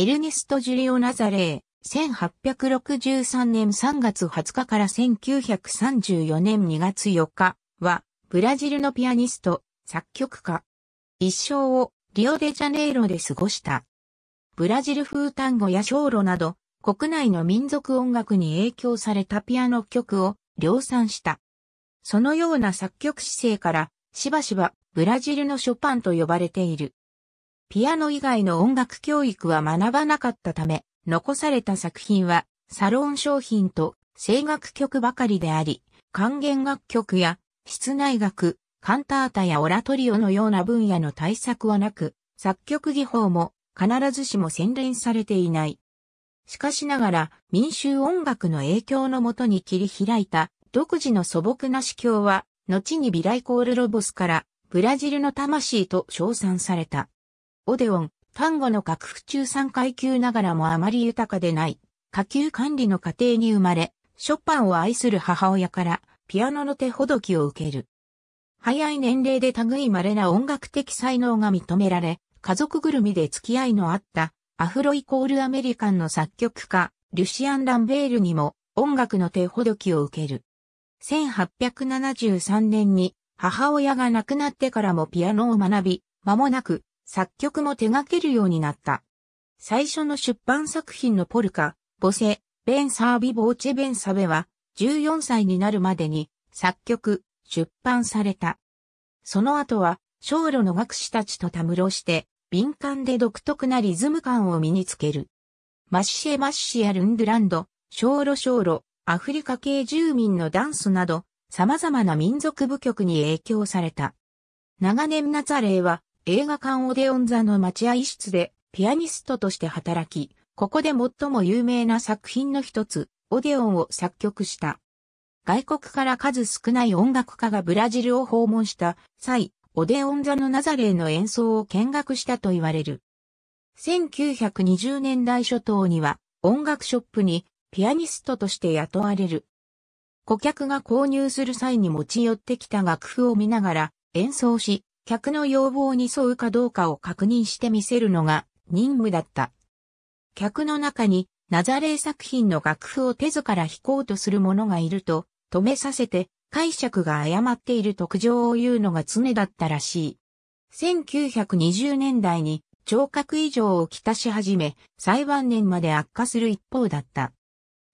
エルネスト・ジュリオ・ナザレー、1863年3月20日から1934年2月4日は、ブラジルのピアニスト、作曲家。一生をリオデジャネイロで過ごした。ブラジル風単語や小路など、国内の民族音楽に影響されたピアノ曲を量産した。そのような作曲姿勢から、しばしばブラジルのショパンと呼ばれている。ピアノ以外の音楽教育は学ばなかったため、残された作品は、サロン商品と声楽曲ばかりであり、管弦楽曲や室内楽、カンタータやオラトリオのような分野の対策はなく、作曲技法も必ずしも洗練されていない。しかしながら民衆音楽の影響のもとに切り開いた独自の素朴な指教は、後にビライコールロボスからブラジルの魂と称賛された。オデオン、単語の各府中3階級ながらもあまり豊かでない、下級管理の家庭に生まれ、ショパンを愛する母親からピアノの手ほどきを受ける。早い年齢で類稀な音楽的才能が認められ、家族ぐるみで付き合いのあったアフロイコールアメリカンの作曲家、ルシアン・ランベールにも音楽の手ほどきを受ける。1873年に母親が亡くなってからもピアノを学び、間もなく作曲も手掛けるようになった。最初の出版作品のポルカ、ボセ、ベンサービボーチェベンサベは、14歳になるまでに、作曲、出版された。その後は、小路の学士たちとたむろして、敏感で独特なリズム感を身につける。マッシェマッシアルンドランド、小路小路、アフリカ系住民のダンスなど、様々な民族舞曲に影響された。長年ナザレーは、映画館オデオン座の待合室でピアニストとして働き、ここで最も有名な作品の一つ、オデオンを作曲した。外国から数少ない音楽家がブラジルを訪問した際、オデオン座のナザレーの演奏を見学したと言われる。1920年代初頭には音楽ショップにピアニストとして雇われる。顧客が購入する際に持ち寄ってきた楽譜を見ながら演奏し、客の要望に沿うかどうかを確認してみせるのが任務だった。客の中にナザレー作品の楽譜を手図から弾こうとする者がいると止めさせて解釈が誤っている特徴を言うのが常だったらしい。1920年代に聴覚異常をきたし始め、裁判年まで悪化する一方だった。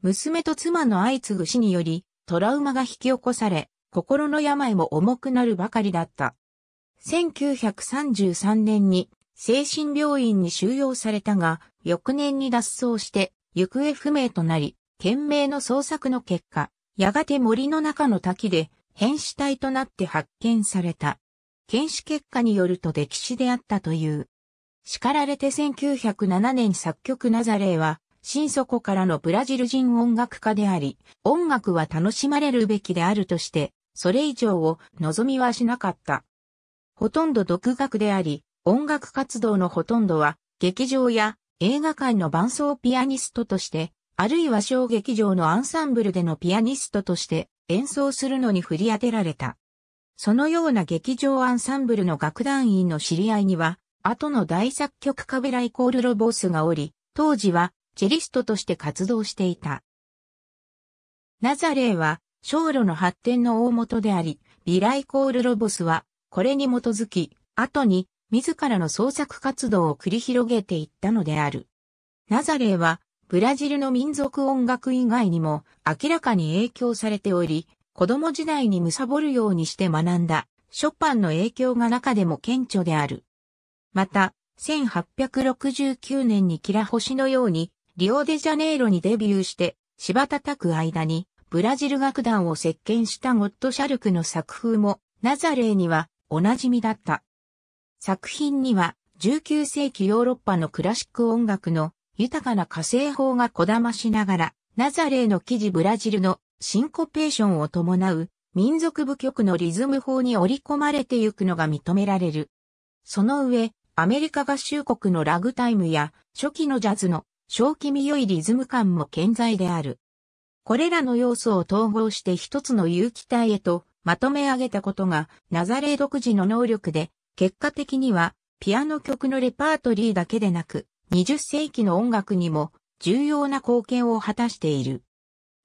娘と妻の相次ぐ死により、トラウマが引き起こされ、心の病も重くなるばかりだった。1933年に精神病院に収容されたが、翌年に脱走して行方不明となり、懸命の捜索の結果、やがて森の中の滝で変死体となって発見された。検視結果によると溺死であったという。叱られて1907年作曲ナザレーは、心底からのブラジル人音楽家であり、音楽は楽しまれるべきであるとして、それ以上を望みはしなかった。ほとんど独学であり、音楽活動のほとんどは、劇場や映画界の伴奏ピアニストとして、あるいは小劇場のアンサンブルでのピアニストとして演奏するのに振り当てられた。そのような劇場アンサンブルの楽団員の知り合いには、後の大作曲カベライコールロボスがおり、当時はチェリストとして活動していた。ナザレーは、小路の発展の大元であり、ビライコールロボスは、これに基づき、後に自らの創作活動を繰り広げていったのである。ナザレーは、ブラジルの民族音楽以外にも明らかに影響されており、子供時代に貪るようにして学んだ、ショパンの影響が中でも顕著である。また、1869年にキラ星のように、リオデジャネイロにデビューして、柴叩く間に、ブラジル楽団を席巻したゴッドシャルクの作風も、ナザレーにはおなじみだった。作品には19世紀ヨーロッパのクラシック音楽の豊かな火星法がこだましながら、ナザレーの記事ブラジルのシンコペーションを伴う民族部曲のリズム法に織り込まれてゆくのが認められる。その上、アメリカ合衆国のラグタイムや初期のジャズの正気味良いリズム感も健在である。これらの要素を統合して一つの有機体へとまとめ上げたことが、ナザレー独自の能力で、結果的には、ピアノ曲のレパートリーだけでなく、20世紀の音楽にも重要な貢献を果たしている。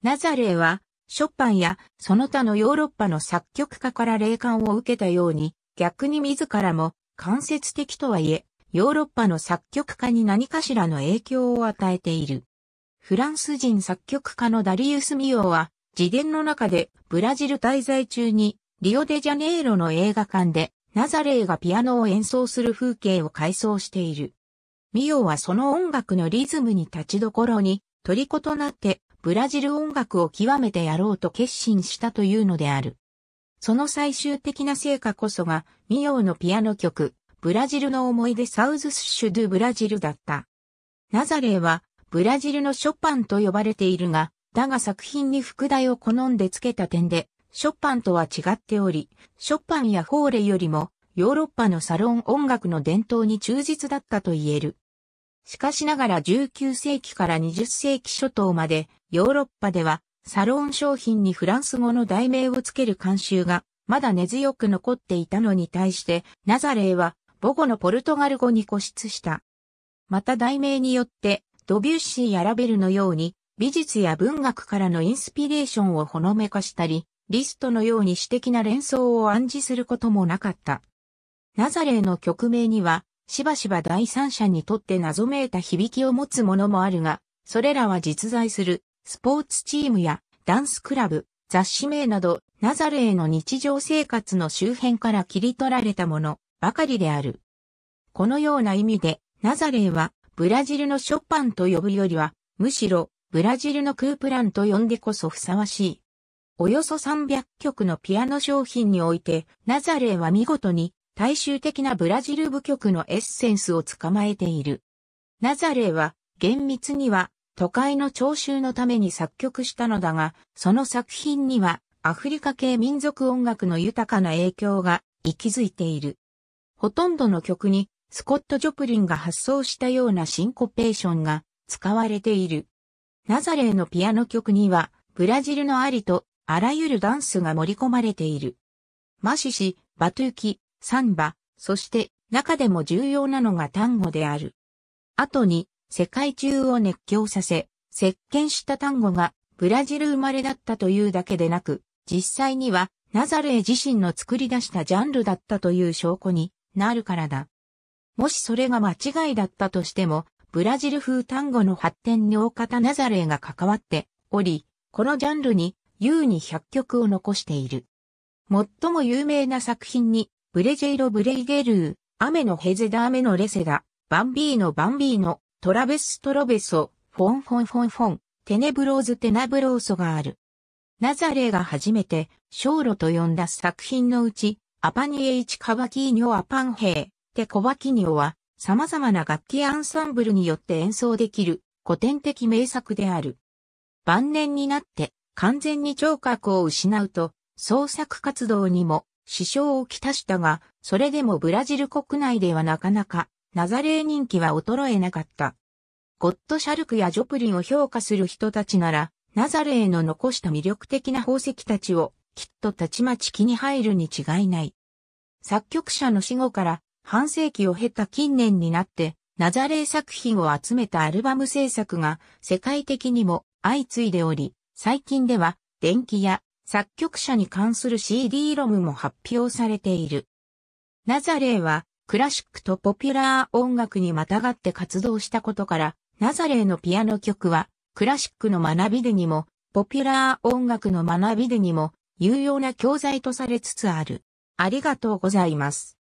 ナザレーは、ショパンやその他のヨーロッパの作曲家から霊感を受けたように、逆に自らも間接的とはいえ、ヨーロッパの作曲家に何かしらの影響を与えている。フランス人作曲家のダリウス・ミオは、自伝の中でブラジル滞在中にリオデジャネイロの映画館でナザレーがピアノを演奏する風景を回想している。ミオはその音楽のリズムに立ちどころに、虜となってブラジル音楽を極めてやろうと決心したというのである。その最終的な成果こそが、ミオのピアノ曲、ブラジルの思い出サウズシュドゥブラジルだった。ナザレーは、ブラジルのショパンと呼ばれているが、だが作品に副題を好んでつけた点で、ショッパンとは違っており、ショッパンやフォーレよりも、ヨーロッパのサロン音楽の伝統に忠実だったと言える。しかしながら19世紀から20世紀初頭まで、ヨーロッパでは、サロン商品にフランス語の題名をつける慣習が、まだ根強く残っていたのに対して、ナザレーは、母語のポルトガル語に固執した。また題名によって、ドビュッシーやラベルのように、美術や文学からのインスピレーションをほのめかしたり、リストのように詩的な連想を暗示することもなかった。ナザレーの曲名には、しばしば第三者にとって謎めいた響きを持つものもあるが、それらは実在するスポーツチームやダンスクラブ、雑誌名など、ナザレーの日常生活の周辺から切り取られたものばかりである。このような意味で、ナザレーはブラジルのショパンと呼ぶよりは、むしろブラジルのクープランと呼んでこそふさわしい。およそ300曲のピアノ商品において、ナザレーは見事に大衆的なブラジル舞曲のエッセンスを捕まえている。ナザレーは厳密には都会の聴衆のために作曲したのだが、その作品にはアフリカ系民族音楽の豊かな影響が息づいている。ほとんどの曲にスコット・ジョプリンが発想したようなシンコペーションが使われている。ナザレーのピアノ曲には、ブラジルのありと、あらゆるダンスが盛り込まれている。マシシ、バトゥーキ、サンバ、そして中でも重要なのが単語である。後に世界中を熱狂させ、石鹸した単語がブラジル生まれだったというだけでなく、実際にはナザレー自身の作り出したジャンルだったという証拠になるからだ。もしそれが間違いだったとしても、ブラジル風単語の発展に大方ナザレーが関わっており、このジャンルに優に100曲を残している。最も有名な作品に、ブレジェイロ・ブレイゲルー、雨のヘゼダ・雨のレセダ、バンビーノ・バンビーノ、トラベス・トロベソ、フォンフォンフォンフォン、テネブローズ・テナブローソがある。ナザレーが初めて、小ロと呼んだ作品のうち、アパニエイチ・カバキーニョ・アパンヘイ、テコバキニョは、様々な楽器やアンサンブルによって演奏できる古典的名作である。晩年になって完全に聴覚を失うと創作活動にも支障をきたしたが、それでもブラジル国内ではなかなかナザレー人気は衰えなかった。ゴッドシャルクやジョプリンを評価する人たちなら、ナザレーの残した魅力的な宝石たちをきっとたちまち気に入るに違いない。作曲者の死後から半世紀を経た近年になって、ナザレー作品を集めたアルバム制作が世界的にも相次いでおり、最近では電気や作曲者に関する CD ロムも発表されている。ナザレーはクラシックとポピュラー音楽にまたがって活動したことから、ナザレーのピアノ曲はクラシックの学びでにも、ポピュラー音楽の学びでにも有用な教材とされつつある。ありがとうございます。